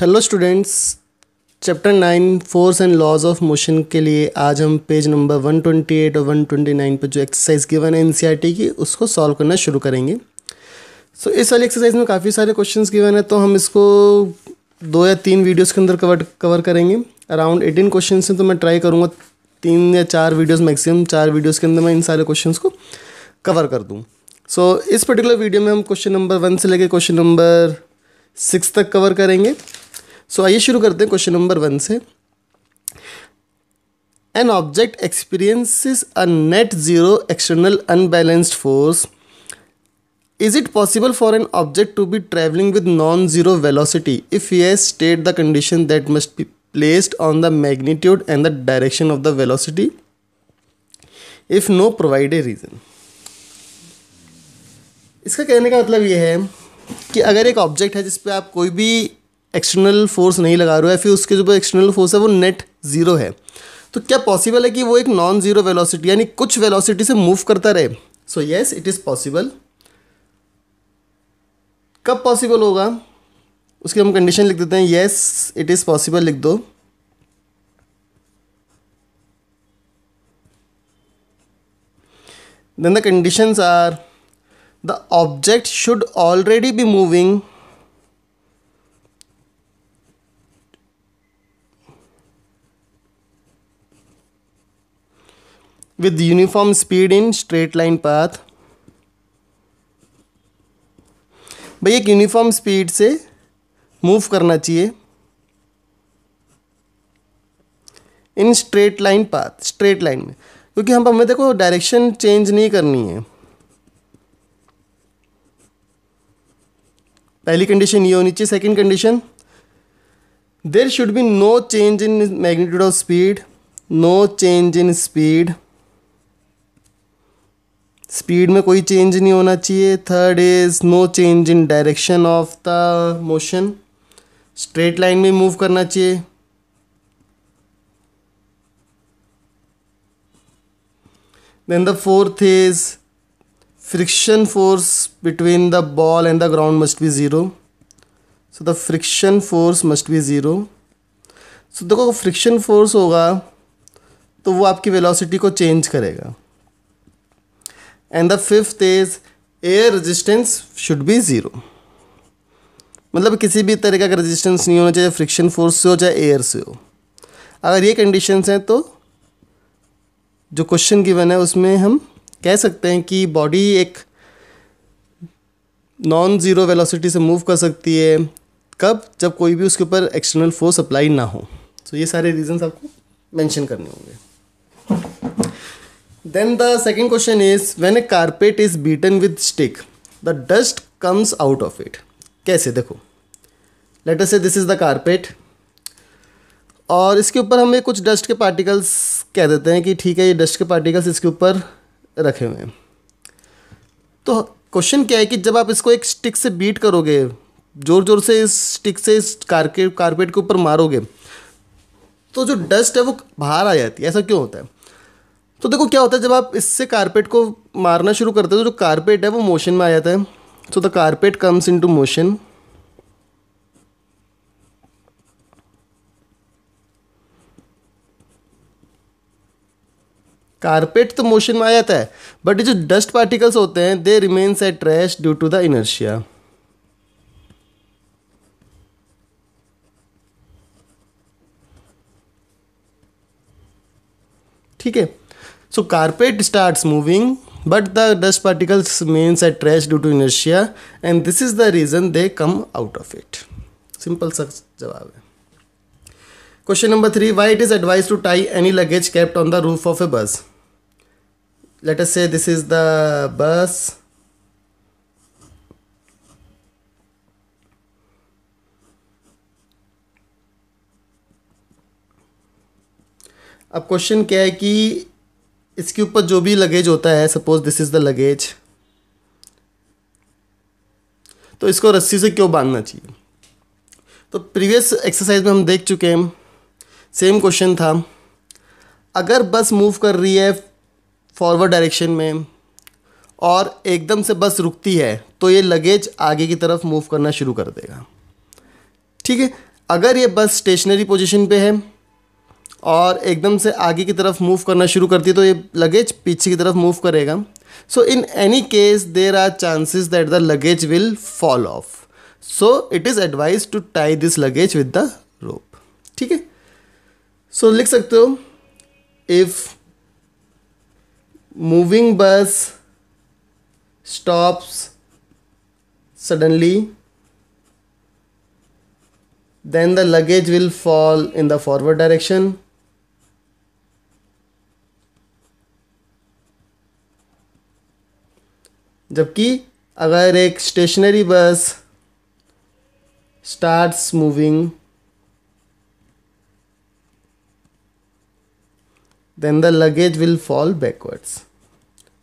Hello students chapter nine force and laws of motion के लिए आज हम पेज नंबर 128 और 129 पर जो एक्सरसाइज गिवन है एनसीईआरटी e की उसको सॉल्व करना शुरू करेंगे सो so, इस वाली एक्सरसाइज में काफ़ी सारे क्वेश्चन गिवन है तो हम इसको दो या तीन वीडियोज़ के अंदर कवर कवर करेंगे अराउंड एटीन क्वेश्चन हैं तो मैं ट्राई करूँगा तीन या चार वीडियोज़ मैक्सिमम चार वीडियोज़ के अंदर मैं इन सारे क्वेश्चन को कवर कर दूँ सो so, इस पर्टिकुलर वीडियो में हम क्वेश्चन नंबर वन से लेकर क्वेश्चन नंबर सिक्स तक कवर करेंगे सो आइए शुरू करते हैं क्वेश्चन नंबर वन से an object experience is a net zero external unbalanced force is it possible for an object to be travelling with non zero velocity if yes state the condition that must be placed on the magnitude and the direction of the velocity if no provide a reason इसका कहने का मतलब यह है कि अगर एक object है जिस पर आप कोई भी एक्सटर्नल फोर्स नहीं लगा रहा है फिर उसके जो एक्सटर्नल फोर्स है वो नेट ज़ीरो है तो क्या पॉसिबल है कि वो एक नॉन ज़ीरो वेलोसिटी यानी कुछ वेलोसिटी से मूव करता रहे so yes it is possible कब पॉसिबल होगा उसकी हम कंडीशन लिख देते हैं येस इट इज़ पॉसिबल लिख दो then the conditions are the object should already be moving with uniform speed in straight line path भाई एक यूनिफॉर्म स्पीड से मूव करना चाहिए in straight line path straight line में क्योंकि हम हमें देखो डायरेक्शन चेंज नहीं करनी है पहली कंडीशन ये होनी चाहिए second condition there should be no change in magnitude of speed no change in speed speed में कोई चेंज नहीं होना चाहिए third is no change in direction of the motion straight line में मूव करना चाहिए then the fourth is friction force between the ball and the ground must be zero so the friction force must be zero so देखो friction force होगा तो वो आपकी velocity को change करेगा and the fifth is air resistance should be zero मतलब किसी भी तरह का रेजिस्टेंस नहीं होना चाहिए फ्रिक्शन फोर्स से हो चाहे एयर से हो अगर ये कंडीशंस हैं तो जो क्वेश्चन गिवन है उसमें हम कह सकते हैं कि बॉडी एक नॉन ज़ीरो वेलोसिटी से मूव कर सकती है कब जब कोई भी उसके ऊपर एक्सटर्नल फोर्स अप्लाई ना हो तो so ये सारे रीजंस आपको मेंशन करने होंगे then the second question is when a carpet is beaten with stick the dust comes out of it कैसे देखो लेटर से दिस इज़ द कारपेट और इसके ऊपर हमें कुछ डस्ट के पार्टिकल्स कह देते हैं कि ठीक है ये डस्ट के पार्टिकल्स इसके ऊपर रखे हुए हैं तो क्वेश्चन क्या है कि जब आप इसको एक स्टिक से बीट करोगे ज़ोर ज़ोर से इस स्टिक से इस कारपेट के ऊपर मारोगे तो जो डस्ट है वो बाहर आ जाती है ऐसा क्यों होता है तो देखो क्या होता है जब आप इससे कारपेट को मारना शुरू करते हो तो जो कारपेट है वो मोशन में आ जाता है so the carpet comes into motion carpet तो मोशन में आ जाता है बट जो डस्ट पार्टिकल्स होते हैं they remains at trash due to the inertia ठीक है So carpet starts moving but the dust particles remains at rest due to inertia and this is the reason they come out of it. Simple सा जवाब है Question number three Why it is advised to tie any luggage kept on the roof of a bus? Let us say this is the bus. अब question क्या है कि इसके ऊपर जो भी लगेज होता है suppose this is the luggage तो इसको रस्सी से क्यों बांधना चाहिए तो प्रीवियस एक्सरसाइज में हम देख चुके हैं सेम क्वेश्चन था अगर बस मूव कर रही है फॉरवर्ड डायरेक्शन में और एकदम से बस रुकती है तो ये लगेज आगे की तरफ मूव करना शुरू कर देगा ठीक है अगर ये बस स्टेशनरी पोजीशन पे है और एकदम से आगे की तरफ मूव करना शुरू करती है तो ये लगेज पीछे की तरफ मूव करेगा so in any case there are chances that the luggage will fall off so it is advise to tie this luggage with the rope ठीक है सो लिख सकते हो if moving bus stops suddenly then the luggage will fall in the forward direction जबकि अगर एक stationary bus starts moving then the luggage will fall backwards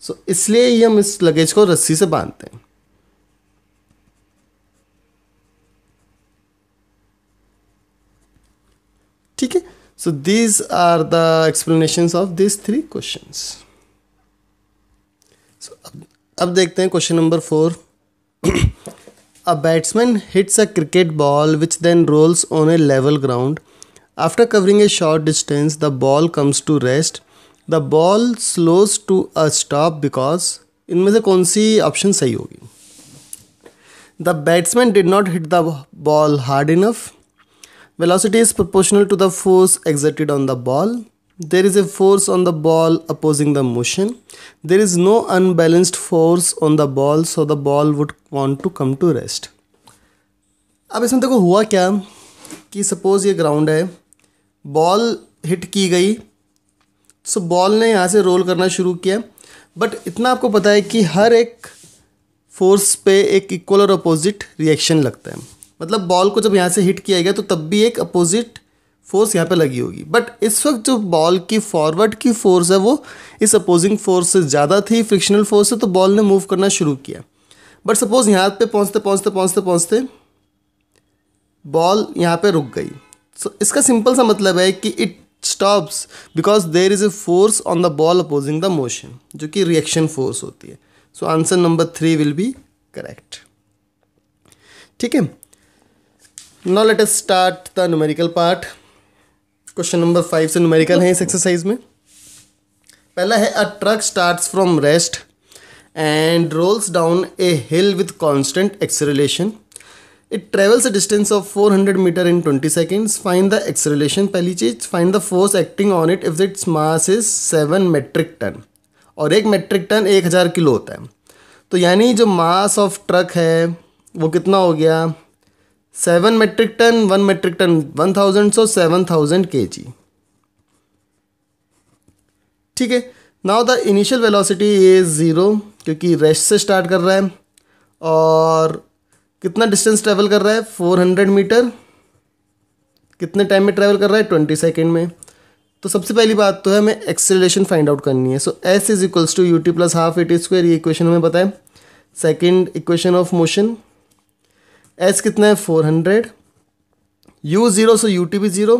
so इसलिए ही हम इस लगेज को रस्सी से बांधते हैं ठीक है so these are the explanations of this three questions अब देखते हैं question number four a batsman hits a cricket ball which then rolls on a level ground after covering a short distance the ball comes to rest the ball slows to a stop because इनमें से कौन सी option सही होगी the batsman did not hit the ball hard enough velocity is proportional to the force exerted on the ball There is a force on the ball opposing the motion. There is no unbalanced force on the ball so the ball would want to come to rest. अब इसमें देखो हुआ क्या कि suppose ये ground है ball hit की गई सो बॉल ने यहाँ से रोल करना शुरू किया बट इतना आपको पता है कि हर एक फोर्स पे एक इक्वल और अपोजिट रिएक्शन लगता है मतलब बॉल को जब यहाँ से हिट किया गया तो तब भी एक अपोजिट फोर्स यहाँ पे लगी होगी बट इस वक्त जो बॉल की फॉरवर्ड की फोर्स है वो इस अपोजिंग फोर्स से ज़्यादा थी फ्रिक्शनल फोर्स से तो बॉल ने मूव करना शुरू किया बट सपोज़ यहाँ पे पहुँचते पहुँचते पहुँचते पहुँचते बॉल यहाँ पे रुक गई सो so, इसका सिंपल सा मतलब है कि it stops because there is a force on the ball opposing the motion जो कि रिएक्शन फोर्स होती है so answer number three will be correct ठीक है no let's start the numerical part question number five से numerical है इस exercise में पहला है a truck starts from rest and rolls down a hill with constant acceleration it travels a distance of 400 metre in 20 seconds find the acceleration पहली चीज find the force acting on it if its mass is seven metric tonne और एक metric ton एक हज़ार kilo होता है तो यानी जो मास ऑफ ट्रक है वो कितना हो गया seven metric tonne one metric tonne one thousand so seven thousand K G ठीक है now the initial velocity is zero क्योंकि रेस्ट से स्टार्ट कर रहा है और कितना डिस्टेंस ट्रेवल कर रहा है फोर हंड्रेड मीटर कितने टाइम में ट्रैवल कर रहा है ट्वेंटी सेकेंड में तो सबसे पहली बात तो है हमें एक्सेलेशन फाइंड आउट करनी है so s is equals to u t plus half it square ये इक्वेशन हमें पता है second equation of motion s कितना है four hundred u zero so u t भी ज़ीरो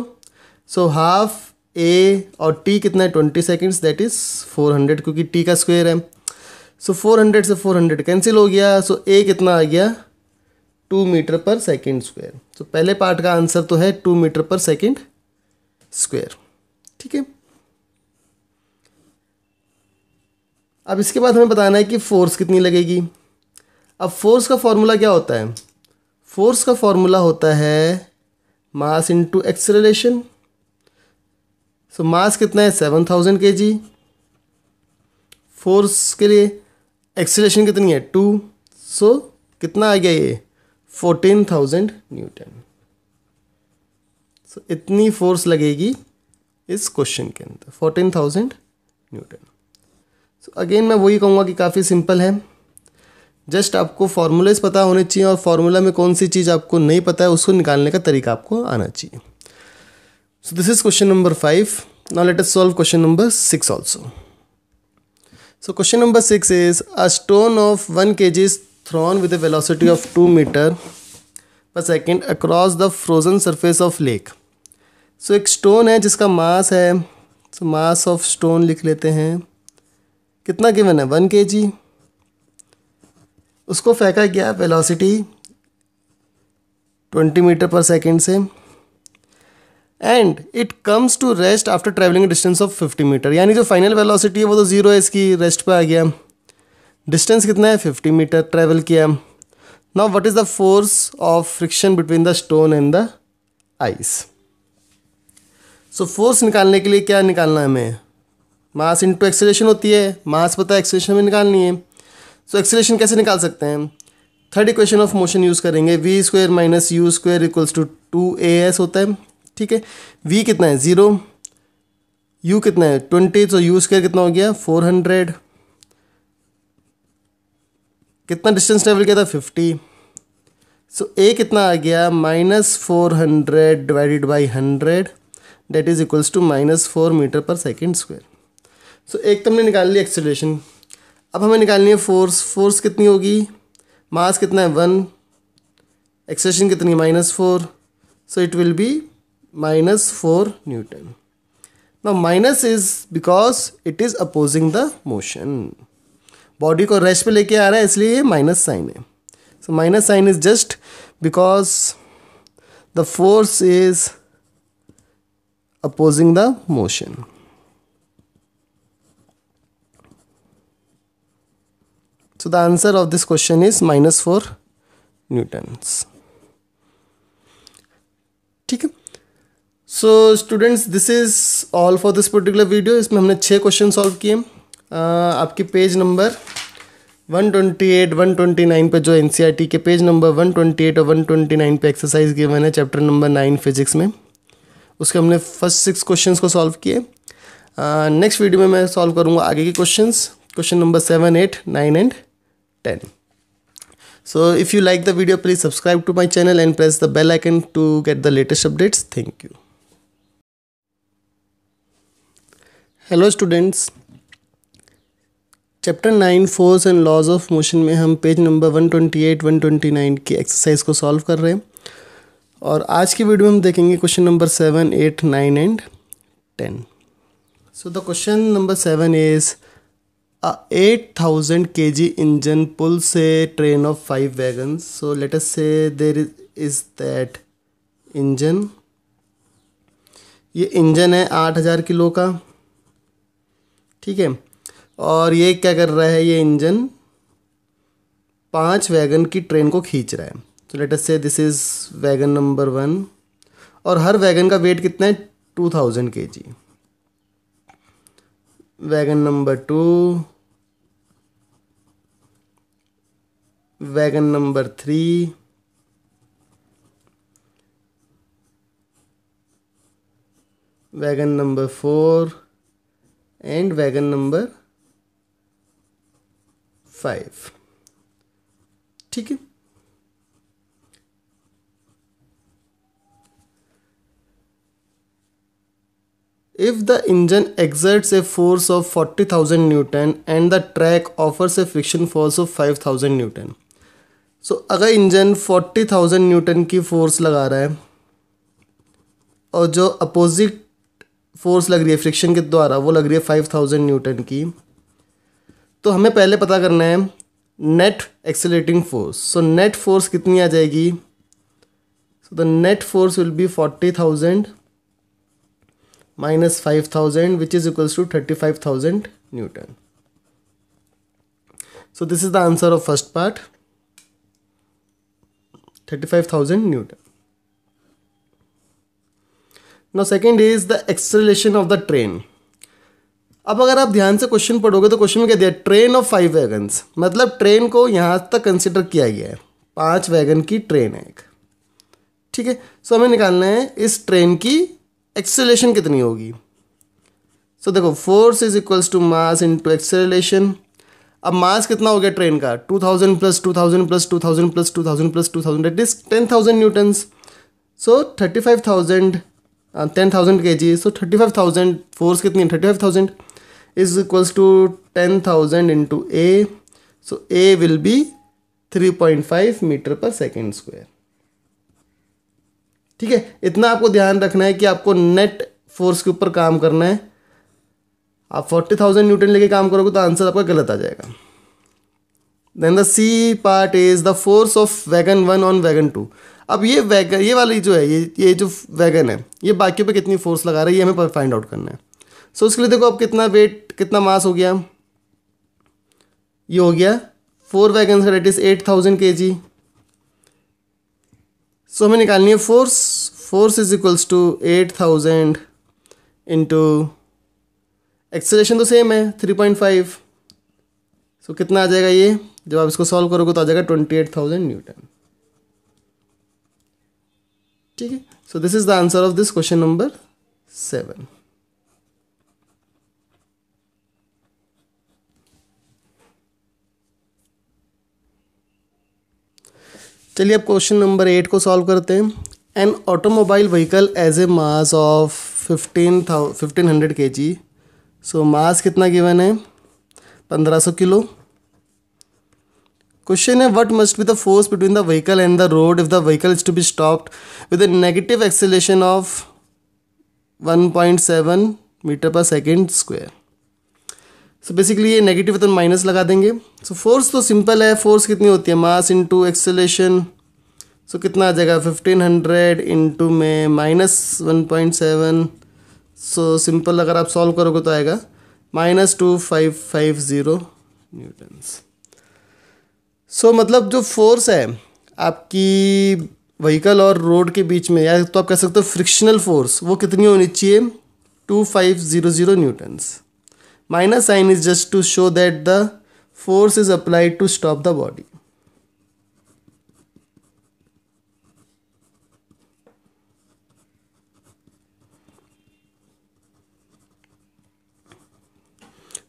सो हाफ ए और टी कितना है twenty seconds that is four hundred क्योंकि टी का स्क्वायर है सो फोर हंड्रेड से फोर हंड्रेड कैंसिल हो गया सो so, ए कितना आ गया to metre per second square so पहले पार्ट का आंसर तो है two metre per second square ठीक है अब इसके बाद हमें बताना है कि फोर्स कितनी लगेगी अब फोर्स का फॉर्मूला क्या होता है फोर्स का फॉर्मूला होता है mass into acceleration so mass कितना है सेवन थाउजेंड के जी फोर्स के लिए एक्सेलरेशन कितनी है टू सो so, कितना आ गया ये फोर्टीन थाउजेंड न्यूटन सो इतनी फोर्स लगेगी इस क्वेश्चन के अंदर fourteen thousand newton so again मैं वही कहूँगा कि काफ़ी सिंपल है जस्ट आपको फार्मूलेज पता होने चाहिए और फार्मूला में कौन सी चीज़ आपको नहीं पता है उसको निकालने का तरीका आपको आना चाहिए so this is question number five now let us solve question number six also so question number six is a stone of one K G is thrown with a velocity of two metre per second across the frozen surface of lake so एक stone है जिसका मास है सो mass of stone लिख लेते हैं कितना given है one K जी उसको फेंका गया वेलोसिटी 20 मीटर पर सेकेंड से and it comes to rest after travelling distance of 50 metre यानी जो फाइनल वेलोसिटी है वो तो ज़ीरो है इसकी रेस्ट पे आ गया डिस्टेंस कितना है 50 मीटर ट्रेवल किया now what is the force of friction between the stone and the ice so force निकालने के लिए क्या निकालना है हमें मास इंटू एक्सेलेशन होती है मास पता है एक्सेलेशन में निकालनी है सो एक्सीलेशन कैसे निकाल सकते हैं third equation of motion use करेंगे v square minus u square equals to two a s होता है ठीक है वी कितना है ज़ीरो यू कितना है ट्वेंटी तो यू स्क्वायर कितना हो गया फोर हंड्रेड कितना डिस्टेंस ट्रेवल किया था फिफ्टी सो ए कितना आ गया minus four hundred divided by hundred that is equals to minus four metre per second square so एक तो हमने निकाल लिया एक्सेलरेशन अब हमें निकालनी है फोर्स फोर्स कितनी होगी मास कितना है वन एक्सेशन कितनी है minus four so it will be minus four newton ना minus is because it is opposing the motion body को रेस्ट पे लेके आ रहा है इसलिए ये माइनस साइन है so minus sign is just because the force is opposing the motion So the answer of this question is minus four newtons ठीक है so students this is all for this particular video इसमें हमने छः question solve किए आपकी page number 128, 129 पे जो एन e के पेज नंबर 128 और 129 पे एक्सरसाइज गिवन है चैप्टर नंबर नाइन फिजिक्स में उसके हमने फर्स्ट सिक्स क्वेश्चंस को सॉल्व किए नेक्स्ट वीडियो में मैं सॉल्व करूँगा आगे के questions question number seven eight nine and 10 so if you like the video please subscribe to my channel and press the bell icon to get the latest updates thank you hello students chapter nine force and laws of motion में हम page number one one twenty eight twenty nine की exercise को solve कर रहे हैं और आज की वीडियो में हम देखेंगे question number seven eight nine and ten so the question number seven is eight thousand K G engine pull से train of five wagon so let's say there is is that engine ये इंजन है आठ हज़ार kilo का ठीक है और ये क्या कर रहा है ये इंजन पाँच वैगन की ट्रेन को खींच रहा है तो let say this is wagon number one और हर वैगन का वेट कितना है two thousand K G wagon number two wagon number three wagon number four and wagon number five ठीक है If the engine exerts a force of 40,000 Newton and the track offers a friction force of 5,000 Newton. So so, अगर engine 40,000 newton की force लगा रहा है और जो opposite force लग रही है फ्रिक्शन के द्वारा वो लग रही है 5,000 न्यूटन की तो हमें पहले पता करना है net accelerating force so net force कितनी आ जाएगी so the net force will be 40,000 minus 5000 which is equals to 35000 newton so this is the answer of first part 35000 newton now second is the acceleration of the train अब अगर आप ध्यान से question पढ़ोगे तो क्वेश्चन में क्या दिया ट्रेन ऑफ फाइव वैगन्स मतलब ट्रेन को यहाँ तक कंसिडर किया गया है पांच वैगन की ट्रेन है एक ठीक है सो हमें निकालना है इस ट्रेन की एक्सेलेशन कितनी होगी सो so, देखो force is equals to mass to acceleration अब मास कितना हो गया ट्रेन का two thousand plus two thousand plus two thousand plus two thousand plus two thousand it is ten thousand newtons so thirty five thousand ten thousand K G so thirty five thousand force कितनी है thirty five thousand is equals to ten thousand into a so a will be three point five metre per second square ठीक है इतना आपको ध्यान रखना है कि आपको नेट फोर्स के ऊपर काम करना है आप फोर्टी थाउजेंड न्यूटन लेके काम करोगे तो आंसर आपका गलत आ जाएगा then the C part is the force of wagon one on wagon two अब ये वैगन ये वाली जो है ये ये जो वैगन है ये बाकियों पे कितनी फोर्स लगा रही है ये हमें फाइंड आउट करना है सो so, उसके लिए देखो अब कितना वेट कितना मास हो गया ये हो गया फोर वैगन का rate is eight thousand K G so हमें निकालनी है force force is equals to eight thousand into acceleration तो सेम है थ्री पॉइंट फाइव सो कितना आ जाएगा ये जब आप इसको सॉल्व करोगे तो आ जाएगा ट्वेंटी एट थाउजेंड न्यूटन ठीक है so this is the answer of this question number seven चलिए अब क्वेश्चन नंबर एट को सॉल्व करते हैं an automobile vehicle has a mass of fifteen था fifteen hundred K G so mass कितना given है पंद्रह सौ किलो क्वेश्चन है what must be the force between the vehicle and the road if the vehicle is to be stopped with a negative acceleration of one point seven metre per second square so basically ये negative तो minus लगा देंगे so so force तो simple है force कितनी होती है mass into acceleration सो कितना आ जाएगा फिफ्टीन हंड्रेड इंटू में minus one point seven so simple अगर आप सॉल्व करोगे तो आएगा minus two five five zero newtons so मतलब जो फोर्स है आपकी व्हीकल और रोड के बीच में या तो आप कह सकते हो फ्रिक्शनल फोर्स वो कितनी होनी चाहिए two five zero zero newtons Minus sign is just to show that the force is applied to stop the body.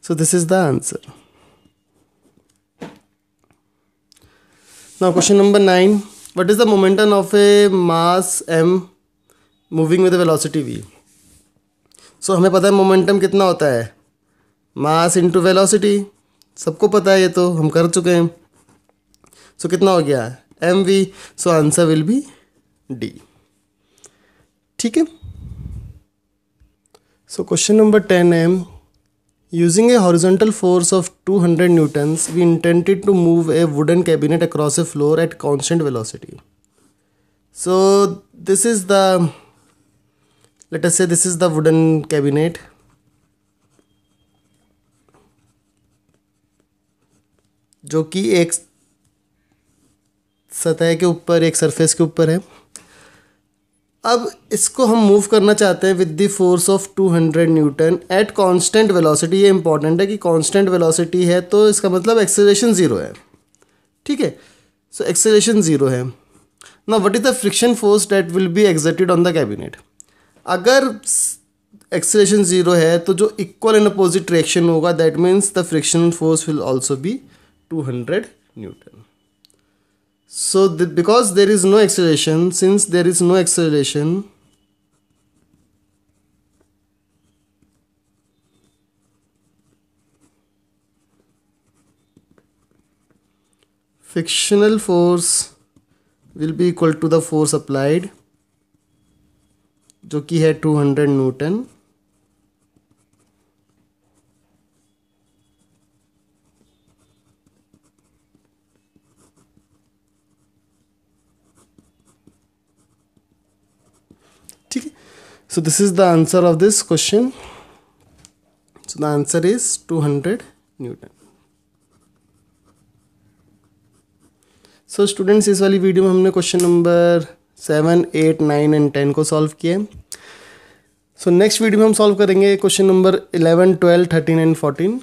So this is the answer. Now question number 9. What is the momentum of a mass m moving with a velocity v? So हमें पता है momentum कितना होता है mass into velocity सबको पता है ये तो हम कर चुके हैं सो so, कितना हो गया M V so answer will be D ठीक है so question number ten um using a horizontal force of two hundred newtons we intended to move a wooden cabinet across a floor at constant velocity so this is the let us say this is the wooden cabinet जो कि एक सतह के ऊपर एक surface के ऊपर है अब इसको हम मूव करना चाहते हैं with the force of 200 newton at constant velocity ये इंपॉर्टेंट है कि कांस्टेंट वेलोसिटी है तो इसका मतलब एक्सेलेशन ज़ीरो है ठीक है सो एक्सेलेशन ज़ीरो है ना what is the friction force that will be exerted on the cabinet अगर एक्सेलेशन ज़ीरो है तो जो इक्वल एंड अपोजिट रिएक्शन होगा that means the friction force will also be 200 Newton. So the, because there is no acceleration, since there is no acceleration, frictional force will be equal to the force applied जो कि है 200 newton so this is the answer of this question so the answer is 200 newton so students इस वाली video में हमने question number seven eight nine and ten को solve किया है सो नेक्स्ट वीडियो में हम सॉल्व करेंगे question number eleven twelve thirteen and fourteen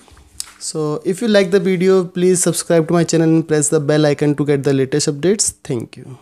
so if you like the video please subscribe to my channel and press the bell icon to get the latest updates thank you